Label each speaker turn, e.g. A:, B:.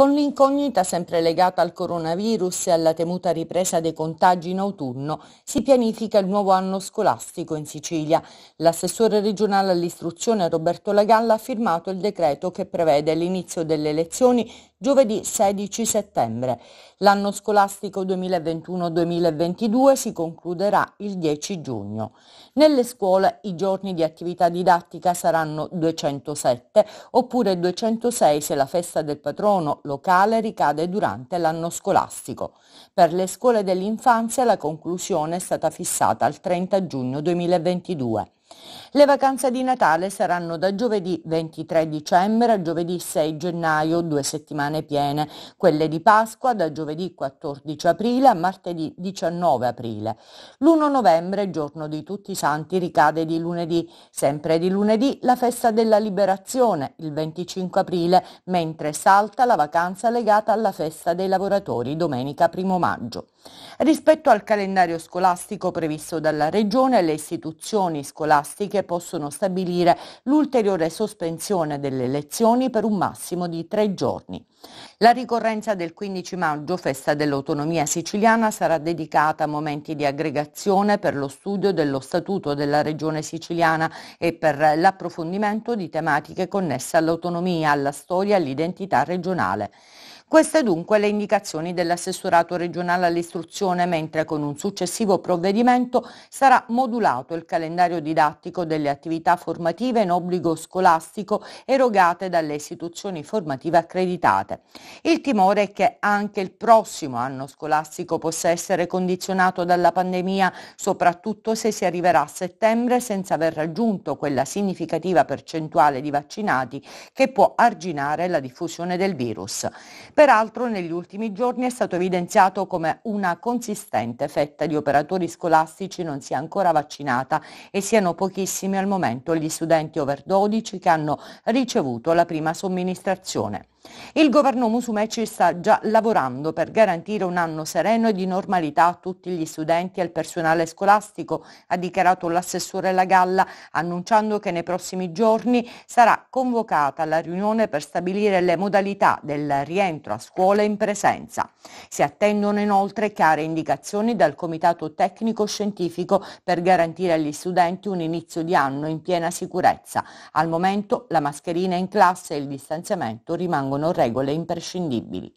A: con l'incognita sempre legata al coronavirus e alla temuta ripresa dei contagi in autunno, si pianifica il nuovo anno scolastico in Sicilia. L'assessore regionale all'istruzione Roberto Lagalla ha firmato il decreto che prevede l'inizio delle lezioni giovedì 16 settembre. L'anno scolastico 2021-2022 si concluderà il 10 giugno. Nelle scuole i giorni di attività didattica saranno 207 oppure 206 se la festa del patrono locale ricade durante l'anno scolastico. Per le scuole dell'infanzia la conclusione è stata fissata al 30 giugno 2022. Le vacanze di Natale saranno da giovedì 23 dicembre a giovedì 6 gennaio, due settimane piene, quelle di Pasqua da giovedì 14 aprile a martedì 19 aprile. L'1 novembre, giorno di tutti i santi, ricade di lunedì, sempre di lunedì la festa della liberazione, il 25 aprile, mentre salta la vacanza legata alla festa dei lavoratori, domenica 1 maggio. Rispetto al calendario scolastico previsto dalla Regione, le istituzioni scolastiche scolastiche possono stabilire l'ulteriore sospensione delle lezioni per un massimo di tre giorni. La ricorrenza del 15 maggio, festa dell'autonomia siciliana, sarà dedicata a momenti di aggregazione per lo studio dello Statuto della Regione siciliana e per l'approfondimento di tematiche connesse all'autonomia, alla storia e all'identità regionale. Queste dunque le indicazioni dell'assessorato regionale all'istruzione, mentre con un successivo provvedimento sarà modulato il calendario didattico delle attività formative in obbligo scolastico erogate dalle istituzioni formative accreditate. Il timore è che anche il prossimo anno scolastico possa essere condizionato dalla pandemia, soprattutto se si arriverà a settembre senza aver raggiunto quella significativa percentuale di vaccinati che può arginare la diffusione del virus. Peraltro negli ultimi giorni è stato evidenziato come una consistente fetta di operatori scolastici non sia ancora vaccinata e siano pochissimi al momento gli studenti over 12 che hanno ricevuto la prima somministrazione. Il governo Musumeci sta già lavorando per garantire un anno sereno e di normalità a tutti gli studenti e al personale scolastico, ha dichiarato l'assessore La Galla, annunciando che nei prossimi giorni sarà convocata la riunione per stabilire le modalità del rientro tra scuola in presenza. Si attendono inoltre chiare indicazioni dal Comitato Tecnico Scientifico per garantire agli studenti un inizio di anno in piena sicurezza. Al momento la mascherina in classe e il distanziamento rimangono regole imprescindibili.